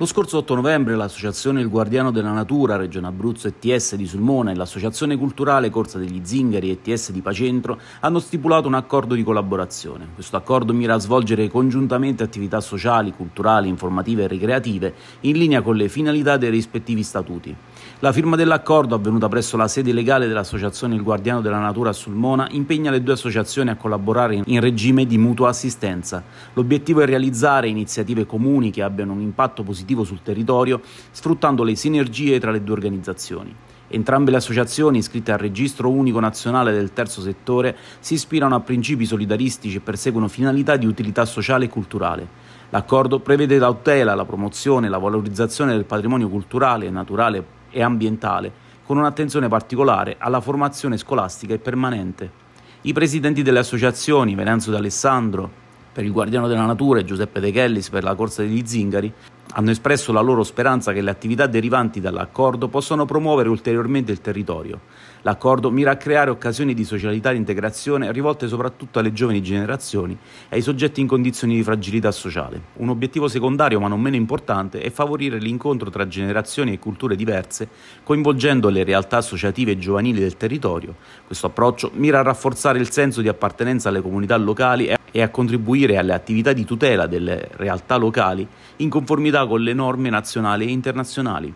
Lo scorso 8 novembre l'associazione Il Guardiano della Natura Regione Abruzzo ETS di Sulmona e l'associazione culturale Corsa degli Zingari ETS di Pacentro hanno stipulato un accordo di collaborazione. Questo accordo mira a svolgere congiuntamente attività sociali, culturali, informative e ricreative in linea con le finalità dei rispettivi statuti. La firma dell'accordo, avvenuta presso la sede legale dell'Associazione Il Guardiano della Natura a Sulmona, impegna le due associazioni a collaborare in regime di mutua assistenza. L'obiettivo è realizzare iniziative comuni che abbiano un impatto positivo sul territorio, sfruttando le sinergie tra le due organizzazioni. Entrambe le associazioni iscritte al Registro Unico Nazionale del Terzo Settore si ispirano a principi solidaristici e perseguono finalità di utilità sociale e culturale. L'accordo prevede la tutela, la promozione e la valorizzazione del patrimonio culturale, e naturale e ambientale, con un'attenzione particolare alla formazione scolastica e permanente. I presidenti delle associazioni, Venenzo D'Alessandro per il Guardiano della Natura e Giuseppe De Kellis per la Corsa degli Zingari, hanno espresso la loro speranza che le attività derivanti dall'accordo possano promuovere ulteriormente il territorio. L'accordo mira a creare occasioni di socialità e integrazione rivolte soprattutto alle giovani generazioni e ai soggetti in condizioni di fragilità sociale. Un obiettivo secondario ma non meno importante è favorire l'incontro tra generazioni e culture diverse, coinvolgendo le realtà associative e giovanili del territorio. Questo approccio mira a rafforzare il senso di appartenenza alle comunità locali e e a contribuire alle attività di tutela delle realtà locali in conformità con le norme nazionali e internazionali.